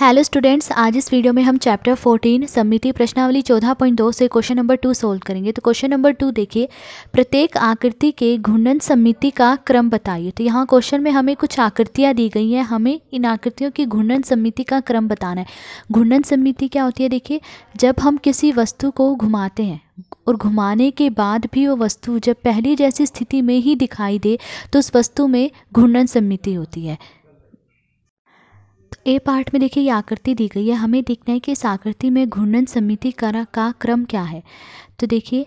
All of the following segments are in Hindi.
हेलो स्टूडेंट्स आज इस वीडियो में हम चैप्टर 14 समिति प्रश्नावली 14.2 से क्वेश्चन नंबर टू सोल्व करेंगे तो क्वेश्चन नंबर टू देखिए प्रत्येक आकृति के घूर्णन समिति का क्रम बताइए तो यहाँ क्वेश्चन में हमें कुछ आकृतियाँ दी गई हैं हमें इन आकृतियों की घूर्णन समिति का क्रम बताना है घूर्णन समिति क्या होती है देखिए जब हम किसी वस्तु को घुमाते हैं और घुमाने के बाद भी वो वस्तु जब पहली जैसी स्थिति में ही दिखाई दे तो उस वस्तु में घूर्णन समिति होती है ए पार्ट में देखिए ये आकृति दी गई है हमें देखना है कि इस आकृति में घूर्णन समिति करा का क्रम क्या है तो देखिए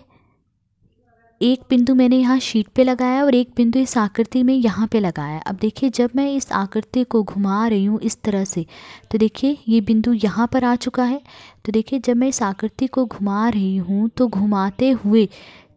एक बिंदु मैंने यहाँ शीट पे लगाया और एक बिंदु इस आकृति में यहाँ पे लगाया अब देखिए जब मैं इस आकृति को घुमा रही हूँ इस तरह से तो देखिए ये बिंदु यहाँ पर आ चुका है तो देखिए जब मैं इस आकृति को घुमा रही हूँ तो घुमाते हुए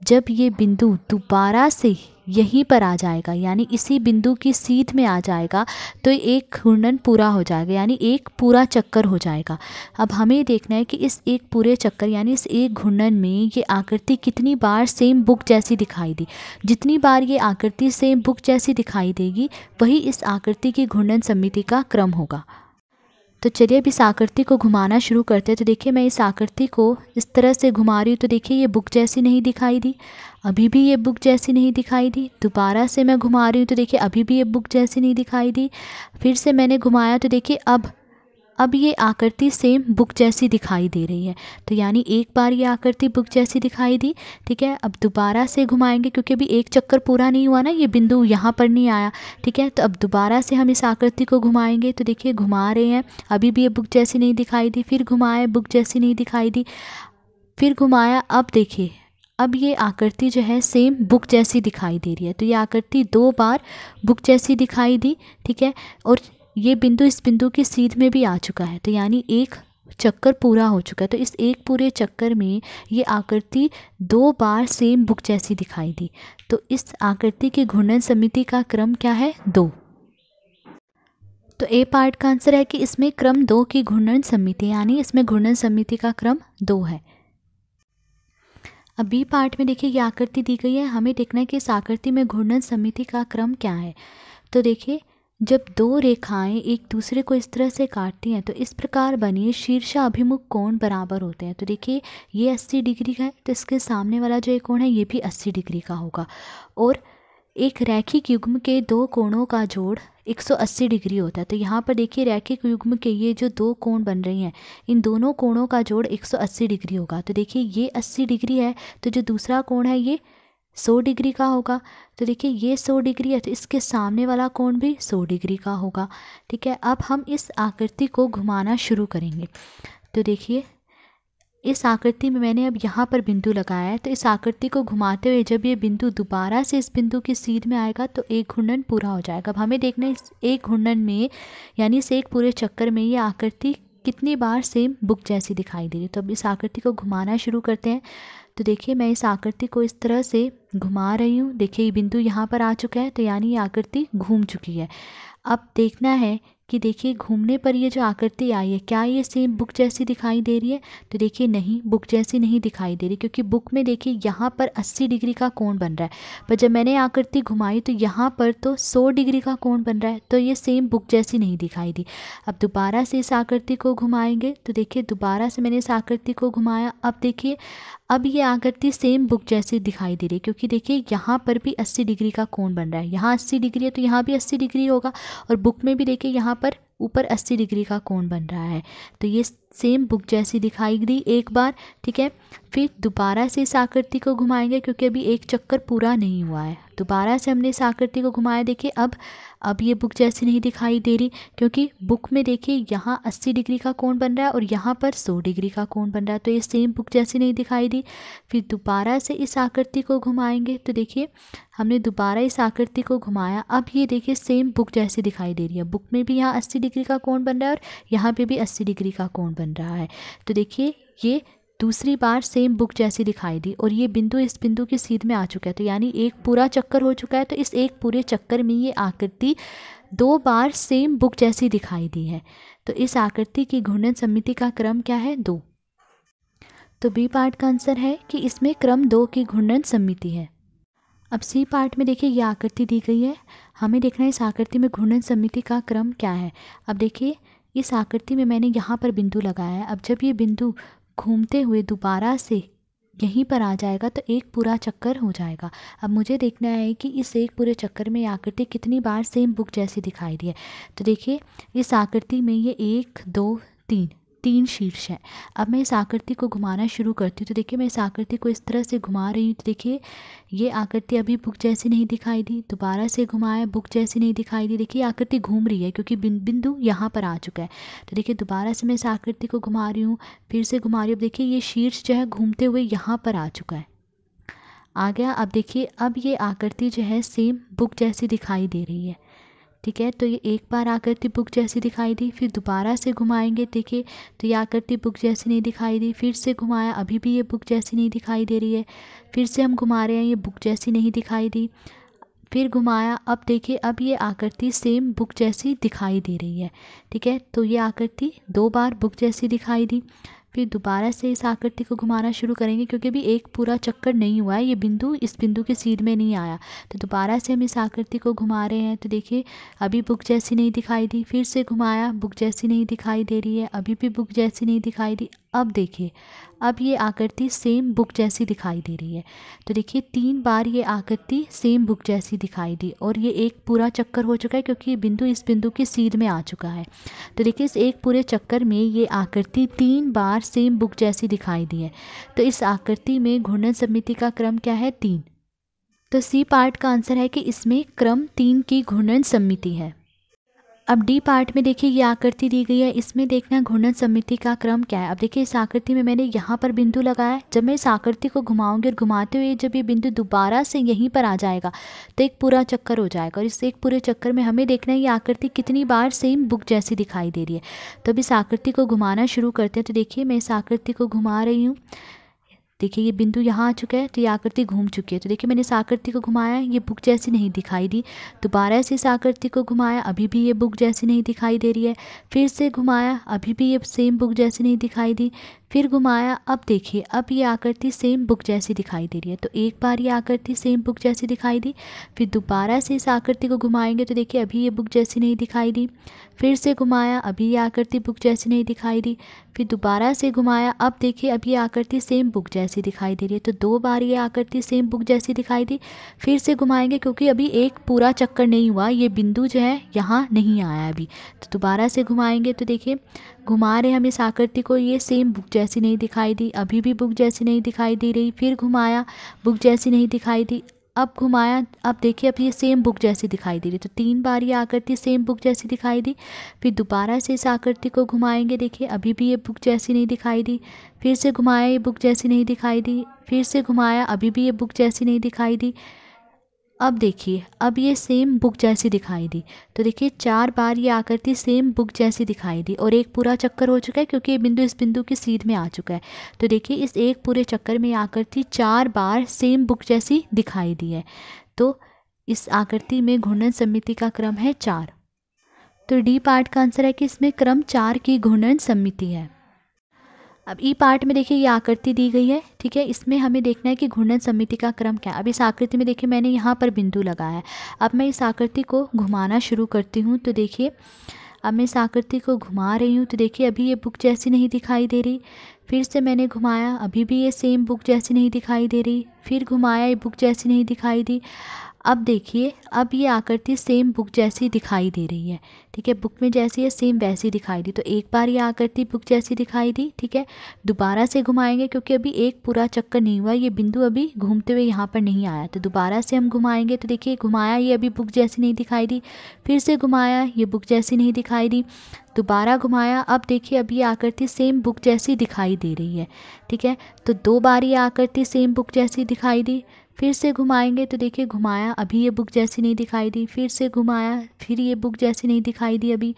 जब ये बिंदु दोबारा से यहीं पर आ जाएगा यानी इसी बिंदु की सीध में आ जाएगा तो एक घूर्णन पूरा हो जाएगा यानी एक पूरा चक्कर हो जाएगा अब हमें देखना है कि इस एक पूरे चक्कर यानी इस एक घूर्णन में ये आकृति कितनी बार सेम बुक जैसी दिखाई दी जितनी बार ये आकृति सेम बुक जैसी दिखाई देगी वही इस आकृति की घूर्णन समिति का क्रम होगा तो चलिए अभी इस आकृति को घुमाना शुरू करते हैं तो देखिए मैं इस आकृति को इस तरह से घुमा रही हूँ तो देखिए ये बुक जैसी नहीं दिखाई दी अभी भी ये बुक जैसी नहीं दिखाई दी दोबारा से मैं घुमा रही हूँ तो देखिए अभी भी ये बुक जैसी नहीं दिखाई दी फिर से मैंने घुमाया तो देखिए अब अब ये आकृति सेम बुक जैसी दिखाई दे रही है तो यानी एक बार ये आकृति बुक जैसी दिखाई दी ठीक है अब दोबारा से घुमाएंगे क्योंकि अभी एक चक्कर पूरा नहीं हुआ ना ये बिंदु यहाँ पर नहीं आया ठीक है तो अब दोबारा से हम इस आकृति को घुमाएंगे तो देखिए घुमा रहे हैं अभी भी ये बुक जैसी नहीं दिखाई दी फिर घुमाए बुक जैसी नहीं दिखाई दी फिर घुमाया अब देखिए अब ये आकृति जो है सेम बुक जैसी दिखाई दे रही है तो ये आकृति दो बार बुक जैसी दिखाई दी ठीक है और ये बिंदु इस बिंदु के सीध में भी आ चुका है तो यानी एक चक्कर पूरा हो चुका है तो इस एक पूरे चक्कर में ये आकृति दो बार सेम बुक जैसी दिखाई दी तो इस आकृति की घूर्णन समिति का क्रम क्या है दो तो ए पार्ट का आंसर है कि इसमें क्रम दो की घूर्णन समिति यानी इसमें घूर्णन समिति का क्रम दो है अब बी पार्ट में देखिए ये आकृति दी गई है हमें देखना है कि इस आकृति में घूर्णन समिति का क्रम क्या है तो देखिए जब दो रेखाएँ एक दूसरे को इस तरह से काटती हैं तो इस प्रकार शीर्षा अभिमुख कोण बराबर होते हैं तो देखिए ये अस्सी डिग्री का है तो इसके सामने वाला जो एक कोण है ये भी अस्सी डिग्री का होगा और एक रैखिक युग्म के दो कोणों का जोड़ 180 डिग्री होता है तो यहाँ पर देखिए रैखिक युग्म के ये जो दो कोण बन रही हैं इन दोनों कोणों का जोड़ 180 डिग्री होगा तो देखिए ये 80 डिग्री है तो जो दूसरा कोण है ये सौ डिग्री का होगा तो देखिए ये सौ डिग्री है तो इसके सामने वाला कोण भी सौ डिग्री का होगा ठीक है अब हम इस आकृति को घुमाना शुरू करेंगे तो देखिए इस आकृति में मैंने अब यहाँ पर बिंदु लगाया है तो इस आकृति को घुमाते हुए जब ये बिंदु दोबारा से इस बिंदु की सीध में आएगा तो एक घुंडन पूरा हो जाएगा अब हमें देखना है इस एक घुंडन में यानी इस एक पूरे चक्कर में ये आकृति कितनी बार सेम बुक जैसी दिखाई दे रही है तो अब इस आकृति को घुमाना शुरू करते हैं तो देखिए मैं इस आकृति को इस तरह से घुमा रही हूँ देखिए ये बिंदु यहाँ पर आ चुका है तो यानी ये आकृति घूम चुकी है अब देखना है कि देखिए घूमने पर ये जो आकृति आई है क्या ये सेम बुक जैसी दिखाई दे रही है तो देखिए नहीं बुक जैसी नहीं दिखाई दे रही क्योंकि बुक में देखिए यहाँ पर 80 डिग्री का कोण बन रहा है पर जब मैंने आकृति घुमाई तो यहाँ पर तो 100 डिग्री का कोण बन रहा है तो ये सेम बुक जैसी नहीं दिखाई दी अब दोबारा से इस आकृति को घुमाएंगे तो देखिए दोबारा से मैंने इस आकृति को घुमाया अब देखिए अब ये आकृति सेम बुक जैसी दिखाई दे रही है क्योंकि देखिए यहाँ पर भी 80 डिग्री का कोण बन रहा है यहाँ 80 डिग्री है तो यहाँ भी 80 डिग्री होगा और बुक में भी देखिए यहाँ पर ऊपर 80 डिग्री का कोण बन रहा है तो ये सेम बुक जैसी दिखाई दी एक बार ठीक है फिर दोबारा से इस आकृति को घुमाएंगे क्योंकि अभी एक चक्कर पूरा नहीं हुआ है दोबारा से हमने इस आकृति को घुमाया देखिए अब अब ये बुक जैसी नहीं दिखाई दे रही क्योंकि बुक में देखिए यहाँ 80 डिग्री का कोण बन रहा है और यहाँ पर 100 डिग्री का कोण बन रहा है तो ये सेम बुक जैसी नहीं दिखाई दी फिर दोबारा से इस आकृति को घुमाएंगे तो देखिए हमने दोबारा इस आकृति को घुमाया अब ये देखिए सेम बुक जैसी दिखाई दे रही है बुक में भी यहाँ अस्सी डिग्री का कोण बन रहा है और यहाँ पर भी अस्सी डिग्री का कोण बन बन रहा है तो देखिए ये दूसरी बार सेम बुक जैसी दिखाई दी और ये बिंदु इस बिंदु की सीध में आ चुका है तो यानी एक पूरा चक्कर हो चुका है तो इस एक पूरे चक्कर में ये आकृति दो बार सेम बुक जैसी दिखाई दी है तो इस आकृति की घूर्णन समिति का क्रम क्या है दो तो बी पार्ट का आंसर है कि इसमें क्रम दो की घूर्णन समिति है अब सी पार्ट में देखिए ये आकृति दी गई है हमें देखना है इस आकृति में घूर्णन समिति का क्रम क्या है अब देखिए इस आकृति में मैंने यहाँ पर बिंदु लगाया है अब जब ये बिंदु घूमते हुए दोबारा से यहीं पर आ जाएगा तो एक पूरा चक्कर हो जाएगा अब मुझे देखना है कि इस एक पूरे चक्कर में आकृति कितनी बार सेम बुक जैसी दिखाई दी है तो देखिए इस आकृति में ये एक दो तीन तीन शीर्ष हैं अब मैं इस आकृति को घुमाना शुरू करती हूँ तो देखिए मैं इस आकृति को इस तरह से घुमा रही हूँ तो देखिए ये आकृति अभी बुक जैसी नहीं दिखाई दी दोबारा से घुमाया बुक जैसी नहीं दिखाई दी देखिए आकृति घूम रही है क्योंकि बिंदु यहाँ पर आ चुका है तो देखिए दोबारा से मैं इस आकृति को घुमा रही हूँ फिर से घुमा रही हूँ देखिए ये शीर्ष जो है घूमते हुए यहाँ पर आ चुका है आ गया अब देखिए अब ये आकृति जो है सेम बुक जैसी दिखाई दे रही है ठीक है तो ये एक बार आकृति बुक जैसी दिखाई दी फिर दोबारा से घुमाएंगे देखिए तो ये आकृति बुक जैसी नहीं दिखाई दी फिर से घुमाया अभी भी ये बुक जैसी नहीं दिखाई दे रही है फिर से हम घुमा रहे हैं ये बुक जैसी नहीं दिखाई दी फिर घुमाया अब देखिए अब ये आकृति सेम बुक जैसी दिखाई दे रही है ठीक है तो ये आकृति दो बार बुक जैसी दिखाई दी फिर दोबारा से इस आकृति को घुमाना शुरू करेंगे क्योंकि अभी एक पूरा चक्कर नहीं हुआ है ये बिंदु इस बिंदु के सीध में नहीं आया तो दोबारा से हम इस आकृति को घुमा रहे हैं तो देखिए अभी बुक जैसी नहीं दिखाई दी फिर से घुमाया बुक जैसी नहीं दिखाई दे रही है अभी भी बुक जैसी नहीं दिखाई दी अब देखिए अब ये आकृति सेम बुक जैसी दिखाई दे रही है तो देखिए तीन बार ये आकृति सेम बुक जैसी दिखाई दी और ये एक पूरा चक्कर हो चुका है क्योंकि ये बिंदु इस बिंदु की सीध में आ चुका है तो देखिए इस एक पूरे चक्कर में ये आकृति तीन बार सेम बुक जैसी दिखाई दी है तो इस आकृति में घूर्णन समिति का क्रम क्या है तीन तो सी पार्ट का आंसर है कि इसमें क्रम तीन की घूर्णन समिति है अब डी पार्ट में देखिए ये आकृति दी गई है इसमें देखना है घूर्णन समिति का क्रम क्या है अब देखिए इस आकृति में मैंने यहाँ पर बिंदु लगाया है जब मैं इस आकृति को घुमाऊंगी और घुमाते हुए जब ये बिंदु दोबारा से यहीं पर आ जाएगा तो एक पूरा चक्कर हो जाएगा और इस एक पूरे चक्कर में हमें देखना है ये आकृति कितनी बार सेम बुक जैसी दिखाई दे रही है तो अब इस आकृति को घुमाना शुरू करते हैं तो देखिए मैं इस आकृति को घुमा रही हूँ देखिए ये बिंदु यहाँ आ चुका है तो ये आकृति घूम चुकी है तो देखिए मैंने इस आकृति को घुमाया ये बुक जैसी नहीं दिखाई दी दोबारा से इस आकृति को घुमाया अभी भी ये बुक जैसी नहीं दिखाई दे रही है फिर से घुमाया अभी भी ये सेम बुक जैसी नहीं दिखाई दी फिर घुमाया अब देखिए अब ये आकृति सेम बुक जैसी दिखाई दे रही है तो एक बार ये आकृति सेम बुक जैसी दिखाई दी फिर दोबारा से इस आकृति को घुमाएंगे तो देखिए अभी ये बुक जैसी नहीं दिखाई दी फिर से घुमाया अभी ये आकृति बुक जैसी नहीं दिखाई दी फिर दोबारा से घुमाया अब देखिए अब ये आकृति सेम बुक जैसी दिखाई दे रही है तो दो बार ये आकृति सेम बुक जैसी दिखाई दी फिर से घुमाएंगे क्योंकि अभी एक पूरा चक्कर नहीं हुआ ये बिंदु जो है यहाँ नहीं आया अभी तो दोबारा से घुमाएंगे तो देखिए घुमा रहे हमें साकृति को ये सेम बुक जैसी नहीं दिखाई दी अभी भी बुक जैसी नहीं दिखाई दे रही फिर घुमाया बुक जैसी नहीं दिखाई दी अब घुमाया अब देखिए अब ये सेम बुक जैसी दिखाई दे रही तो तीन बार ये आकृति सेम बुक जैसी दिखाई दी फिर दोबारा से इस आकृति को घुमाएंगे देखिए अभी भी ये बुक जैसी नहीं दिखाई दी फिर से घुमाया ये बुक जैसी नहीं दिखाई दी फिर से घुमाया अभी भी ये बुक जैसी नहीं दिखाई दी अब देखिए अब ये सेम बुक जैसी दिखाई दी तो देखिए चार बार ये आकृति सेम बुक जैसी दिखाई दी और एक पूरा चक्कर हो चुका है क्योंकि ये बिंदु इस बिंदु की सीध में आ चुका है तो देखिए इस एक पूरे चक्कर में ये आकृति चार बार सेम बुक जैसी दिखाई दी है तो इस आकृति में घूर्णन समिति का क्रम है चार तो डी पार्ट का आंसर है कि इसमें क्रम चार की घूर्णन समिति है अब ई पार्ट में देखिए ये आकृति दी गई है ठीक है इसमें हमें देखना है कि घूर्णन समिति का क्रम क्या है अब इस आकृति में देखिए मैंने यहाँ पर बिंदु लगाया है अब मैं इस आकृति को घुमाना शुरू करती हूँ तो देखिए अब मैं इस आकृति को घुमा रही हूँ तो देखिए अभी ये बुक जैसी नहीं दिखाई दे रही फिर से मैंने घुमाया अभी भी ये सेम बुक जैसी नहीं दिखाई दे रही फिर घुमाया ये बुक जैसी नहीं दिखाई दी अब देखिए अब ये आकृति सेम बुक जैसी दिखाई दे रही है ठीक है बुक में जैसी है सेम वैसी दिखाई दी तो एक बार ये आकृति बुक जैसी दिखाई दी ठीक है दोबारा से घुमाएंगे क्योंकि अभी एक पूरा चक्कर नहीं हुआ ये बिंदु अभी घूमते हुए यहाँ पर नहीं आया तो दोबारा से हम घुमाएंगे तो देखिए घुमाया ये अभी बुक जैसी नहीं दिखाई दी फिर से घुमाया ये बुक जैसी नहीं दिखाई दी दोबारा घुमाया अब देखिए अब ये आकृति सेम बुक जैसी दिखाई दे रही है ठीक है तो दो बार ये आकृति सेम बुक जैसी दिखाई दी फिर से घुमाएंगे तो देखिए घुमाया अभी ये बुक जैसी नहीं दिखाई दी फिर से घुमाया फिर ये बुक जैसी नहीं दिखाई दी अभी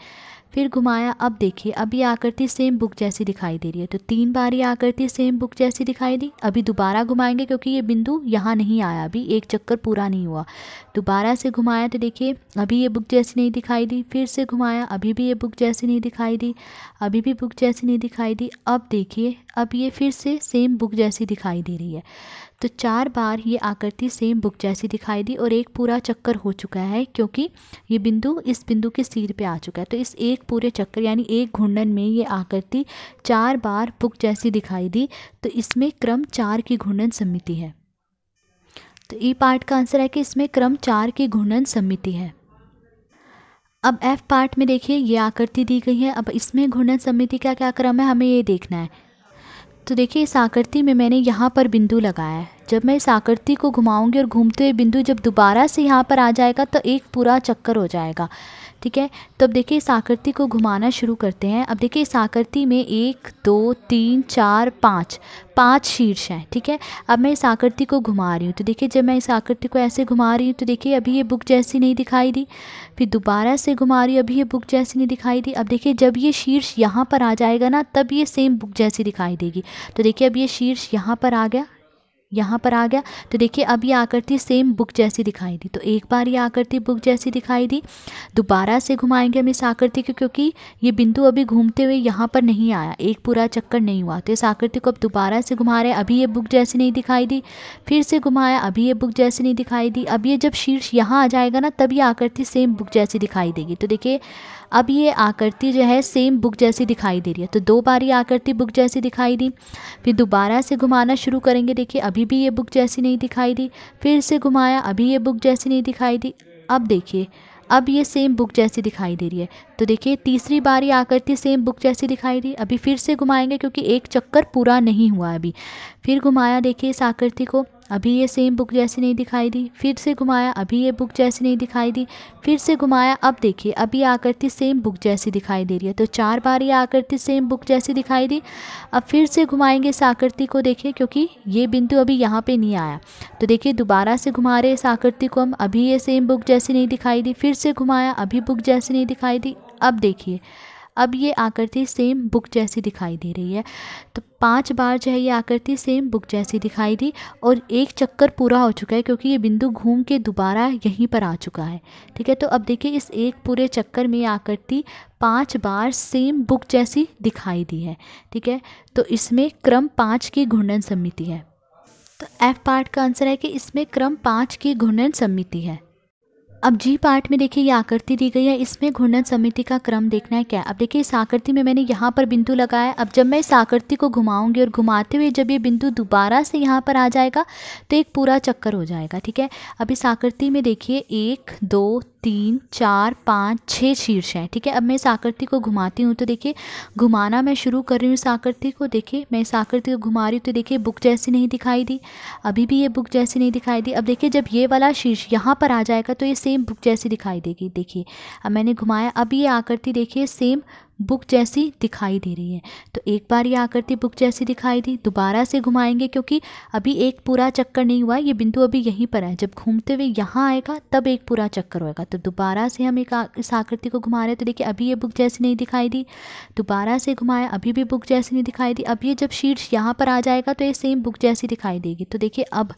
फिर घुमाया अब देखिए अभी आकृति सेम बुक जैसी दिखाई दे रही है तो तीन बार ये आकृति सेम बुक जैसी दिखाई दी अभी दोबारा घुमाएंगे क्योंकि ये बिंदु यहाँ नहीं आया अभी एक चक्कर पूरा नहीं हुआ दोबारा से घुमाया तो देखिए अभी ये बुक जैसी नहीं दिखाई दी फिर से घुमाया अभी भी ये बुक जैसी नहीं दिखाई दी अभी भी बुक जैसी नहीं दिखाई दी अब देखिए अब ये फिर से सेम बुक जैसी दिखाई दे रही है तो चार बार ये आकृति सेम बुक जैसी दिखाई दी और एक पूरा चक्कर हो चुका है क्योंकि ये बिंदु इस बिंदु के सिर पे आ चुका है तो इस एक पूरे चक्कर यानी एक घुंडन में ये आकृति चार बार बुक जैसी दिखाई दी तो इसमें क्रम चार की घुंडन समिति है तो ई पार्ट का आंसर है कि इसमें क्रम चार की घुंडन समिति है अब एफ पार्ट में देखिए ये आकृति दी गई है अब इसमें घुंडन समिति का क्या क्रम है हमें ये देखना है तो देखिए इस आकृति में मैंने यहाँ पर बिंदु लगाया है जब मैं इस आकृति को घुमाऊंगी और घूमते हुए बिंदु जब दोबारा से यहाँ पर आ जाएगा तो एक पूरा चक्कर हो जाएगा ठीक है तो अब देखिए इस आकृति को घुमाना शुरू करते हैं अब देखिए इस आकृति में एक दो तीन चार पाँच पाँच शीर्ष हैं ठीक है अब मैं इस आकृति को घुमा रही हूँ तो देखिए जब मैं इस आकृति को ऐसे घुमा रही हूँ तो देखिए अभी ये बुक जैसी नहीं दिखाई दी फिर दोबारा से घुमा रही हूँ अभी ये बुक जैसी नहीं दिखाई दी अब देखिए जब ये शीर्ष यहाँ पर आ जाएगा ना तब ये सेम बुक जैसी दिखाई देगी तो देखिए अब ये शीर्ष यहाँ पर आ गया यहाँ पर आ गया तो देखिए अब ये आकृति सेम बुक जैसी दिखाई दी तो एक बार ये आकृति बुक जैसी दिखाई दी दोबारा से घुमाएंगे हम इस आकृति को क्योंकि ये बिंदु अभी घूमते हुए यहाँ पर नहीं आया एक पूरा चक्कर नहीं हुआ तो इस आकृति को अब दोबारा से घुमा रहे हैं अभी ये बुक जैसी नहीं दिखाई दी फिर से घुमाया अभी ये बुक जैसी नहीं दिखाई दी अब ये जब शीर्ष यहाँ आ जाएगा ना तब ये आकृति सेम बुक जैसी दिखाई देगी तो देखिए अब ये आकृति जो है सेम बुक जैसी दिखाई दे रही है तो दो बार ये आकृति बुक जैसी दिखाई दी फिर दोबारा से घुमाना शुरू करेंगे देखिए अभी भी ये बुक जैसी नहीं दिखाई दी फिर से घुमाया अभी ये बुक जैसी नहीं दिखाई दी अब देखिए अब ये सेम बुक जैसी दिखाई दे रही है तो देखिए तीसरी बार ये आकृति सेम बुक जैसी दिखाई दी अभी फिर से घुमाएंगे क्योंकि एक चक्कर पूरा नहीं हुआ अभी फिर घुमाया देखिए इस आकृति को अभी ये सेम बुक जैसी नहीं दिखाई दी फिर से घुमाया अभी ये बुक जैसी नहीं दिखाई दी फिर से घुमाया अब देखिए अभी आकृति सेम बुक जैसी दिखाई दे रही है तो चार बार ये आकृति सेम बुक जैसी दिखाई दी अब फिर से घुमाएंगे इस आकृति को देखिए क्योंकि ये बिंदु अभी यहाँ पे नहीं आया तो देखिए दोबारा से घुमा रहे इस आकृति को हम अभी ये सेम बुक जैसी नहीं दिखाई दी फिर से घुमाया अभी बुक जैसी नहीं दिखाई दी अब देखिए अब ये आकृति सेम बुक जैसी दिखाई दे रही है तो पांच बार जो है ये आकृति सेम बुक जैसी दिखाई दी और एक चक्कर पूरा हो चुका है क्योंकि ये बिंदु घूम के दोबारा यहीं पर आ चुका है ठीक है तो अब देखिए इस एक पूरे चक्कर में ये आकृति पांच बार सेम बुक जैसी दिखाई दी है ठीक है तो इसमें क्रम पाँच की घूर्णन समिति है तो एफ पार्ट का आंसर है कि इसमें क्रम पाँच की घूर्णन समिति है अब जी पार्ट में देखिए ये आकृति दी गई है इसमें घूर्णन समिति का क्रम देखना है क्या अब देखिए इस आकृति में मैंने यहाँ पर बिंदु लगाया अब जब मैं इस आकृति को घुमाऊंगी और घुमाते हुए जब ये बिंदु दोबारा से यहाँ पर आ जाएगा तो एक पूरा चक्कर हो जाएगा ठीक है अब इस आकृति में देखिए एक दो तीन चार पाँच छः शीर्ष हैं ठीक है अब मैं इस आकृति को घुमाती हूँ तो देखिए घुमाना मैं शुरू कर रही हूँ इस आकृति को देखिए मैं इस आकृति को घुमा रही हूँ तो देखिए बुक जैसी नहीं दिखाई दी अभी भी ये बुक जैसी नहीं दिखाई दी अब देखिए जब ये वाला शीर्ष यहाँ पर आ जाएगा तो ये सेम बुक जैसी दिखाई देगी देखिए अब मैंने घुमाया अब ये आकृति देखिए सेम बुक जैसी दिखाई दे रही है तो एक बार ये आकृति बुक जैसी दिखाई दी दोबारा से घुमाएंगे क्योंकि अभी एक पूरा चक्कर नहीं हुआ ये बिंदु अभी यहीं पर है जब घूमते हुए यहाँ आएगा तब एक पूरा चक्कर होएगा तो दोबारा से हम एक इस आकृति को घुमा रहे हैं तो देखिए अभी ये बुक जैसी नहीं दिखाई दी दोबारा से घुमाया अभी भी बुक जैसी नहीं दिखाई दी अब ये जब शीर्ष यहाँ पर आ जाएगा तो ये सेम बुक जैसी दिखाई देगी तो देखिए अब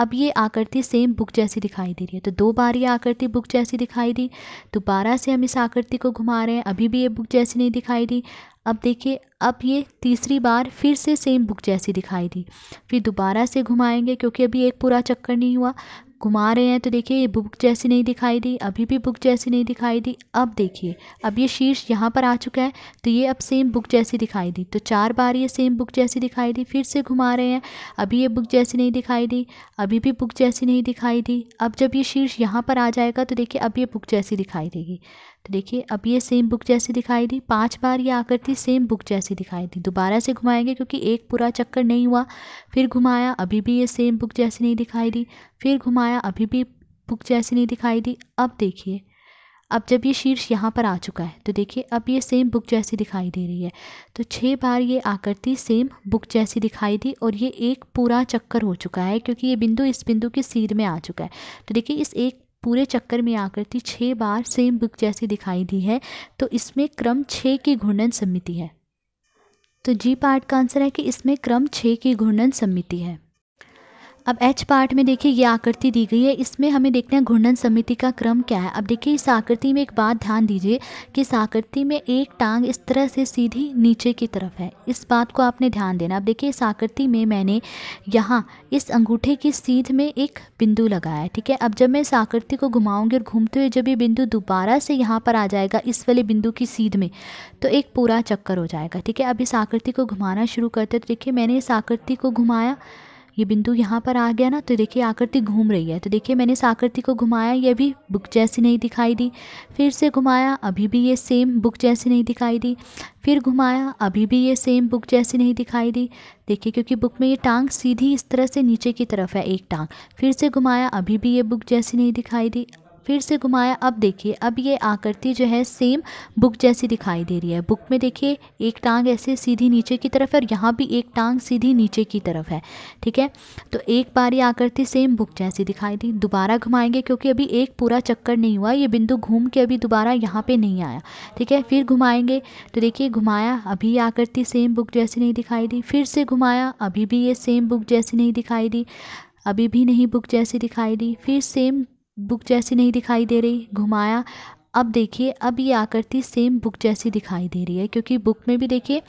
अब ये आकृति सेम बुक जैसी दिखाई दे रही है तो दो बार ये आकृति बुक जैसी दिखाई दी दोबारा से हम इस आकृति को घुमा रहे हैं अभी भी ये बुक जैसी नहीं दिखाई दी अब देखिए अब ये तीसरी बार फिर से सेम बुक जैसी दिखाई दी फिर दोबारा से घुमाएंगे क्योंकि अभी एक पूरा चक्कर नहीं हुआ घुमा रहे हैं तो देखिए ये बुक जैसी नहीं दिखाई दी अभी भी बुक जैसी नहीं दिखाई दी अब देखिए अब ये शीर्ष यहाँ पर आ चुका है तो ये अब सेम बुक जैसी दिखाई दी तो चार बार ये सेम बुक जैसी दिखाई दी फिर से घुमा रहे हैं अभी ये बुक जैसी नहीं दिखाई दी अभी भी बुक जैसी नहीं दिखाई दी अब जब ये शीर्ष यहाँ पर आ जाएगा तो देखिए अब ये बुक जैसी दिखाई देगी तो देखिए अब ये सेम बुक जैसी दिखाई दी पांच बार ये आकृति सेम बुक जैसी दिखाई दी दोबारा से घुमाएंगे क्योंकि एक पूरा चक्कर नहीं हुआ फिर घुमाया अभी भी ये सेम बुक जैसी नहीं दिखाई दी फिर घुमाया अभी भी बुक जैसी नहीं दिखाई दी अब देखिए अब जब ये शीर्ष यहाँ पर आ चुका है तो देखिए अब ये सेम बुक जैसी दिखाई दे रही है तो छः बार ये आकृति सेम बुक जैसी दिखाई दी और ये एक पूरा चक्कर हो चुका है क्योंकि ये बिंदु इस बिंदु के सिर में आ चुका है तो देखिए इस एक पूरे चक्कर में आकृति छः बार सेम बुक जैसी दिखाई दी है तो इसमें क्रम छः की घूर्णन समिति है तो जी पार्ट का आंसर है कि इसमें क्रम छः की घूर्णन समिति है अब एच पार्ट में देखिए ये आकृति दी गई है इसमें हमें देखना है घूर्णन समिति का क्रम क्या है अब देखिए इस आकृति में एक बात ध्यान दीजिए कि इस आकृति में एक टांग इस तरह से सीधी नीचे की तरफ है इस बात को आपने ध्यान देना अब देखिए इस आकृति में मैंने यहाँ इस अंगूठे की सीध में एक बिंदु लगाया है ठीक है अब जब मैं इस आकृति को घुमाऊँगी और घूमते हुए जब ये बिंदु दोबारा से यहाँ पर आ जाएगा इस वाले बिंदु की सीध में तो एक पूरा चक्कर हो जाएगा ठीक है अब इस आकृति को घुमाना शुरू करते तो देखिए मैंने इस आकृति को घुमाया ये बिंदु यहाँ पर आ गया ना तो देखिए आकृति घूम रही है तो देखिए मैंने इस आकृति को घुमाया ये भी बुक जैसी नहीं दिखाई दी फिर से घुमाया अभी भी ये सेम बुक जैसी नहीं दिखाई दी फिर घुमाया अभी भी ये सेम बुक जैसी नहीं दिखाई दी देखिए क्योंकि बुक में ये टांग सीधी इस तरह से नीचे की तरफ है एक टांग फिर से घुमाया अभी भी ये बुक जैसी नहीं दिखाई दी फिर से घुमाया अब देखिए अब ये आकृति जो है सेम बुक जैसी दिखाई दे रही है बुक में देखिए एक टांग ऐसे सीधी नीचे की तरफ है और यहाँ भी एक टांग सीधी नीचे की तरफ है ठीक है तो एक बार ये आकृति सेम बुक जैसी दिखाई दी दोबारा घुमाएंगे क्योंकि अभी एक पूरा चक्कर नहीं हुआ ये बिंदु घूम के अभी दोबारा यहाँ पर नहीं आया ठीक है फिर घुमाएंगे तो देखिए घुमाया अभी आकृति सेम बुक जैसी नहीं दिखाई दी फिर से घुमाया अभी भी ये सेम बुक जैसी नहीं दिखाई दी अभी भी नहीं बुक जैसी दिखाई दी फिर सेम बुक जैसी नहीं दिखाई दे रही घुमाया अब देखिए अब ये आकृति सेम बुक जैसी दिखाई दे रही है क्योंकि बुक में भी देखिए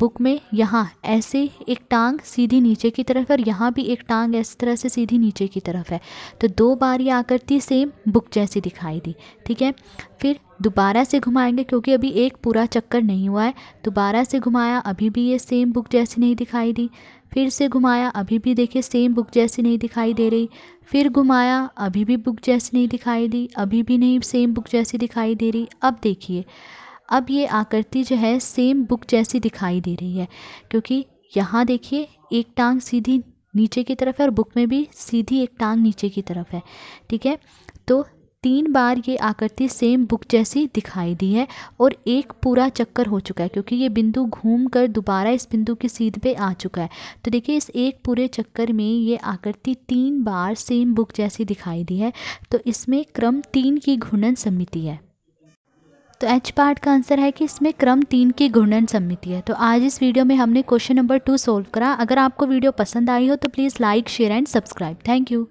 बुक में यहाँ ऐसे एक टांग सीधी नीचे की तरफ है और यहाँ भी एक टांग ऐसी तरह से सीधी नीचे की तरफ है तो दो बार ये आकृति सेम बुक जैसी दिखाई दी ठीक है फिर दोबारा से घुमाएंगे क्योंकि अभी एक पूरा चक्कर नहीं हुआ है दोबारा से घुमाया अभी भी ये सेम बुक जैसी नहीं दिखाई दी फिर से घुमाया अभी भी देखिए सेम बुक जैसी नहीं दिखाई दे रही फिर घुमाया अभी भी बुक जैसी नहीं दिखाई दी अभी भी नहीं सेम बुक जैसी दिखाई दे रही अब देखिए अब ये आकृति जो है सेम बुक जैसी दिखाई दे रही है क्योंकि यहाँ देखिए एक टांग सीधी नीचे की तरफ है और बुक में भी सीधी एक टांग नीचे की तरफ है ठीक है तो तीन बार ये आकृति सेम बुक जैसी दिखाई दी है और एक पूरा चक्कर हो चुका है क्योंकि ये बिंदु घूम कर दोबारा इस बिंदु की सीध पे आ चुका है तो देखिए इस एक पूरे चक्कर में ये आकृति तीन बार सेम बुक जैसी दिखाई दी है तो इसमें क्रम तीन की घूर्णन समिति है तो एच पार्ट का आंसर है कि इसमें क्रम तीन की घूर्णन समिति है तो आज इस वीडियो में हमने क्वेश्चन नंबर टू सोल्व करा अगर आपको वीडियो पसंद आई हो तो please like share and subscribe thank you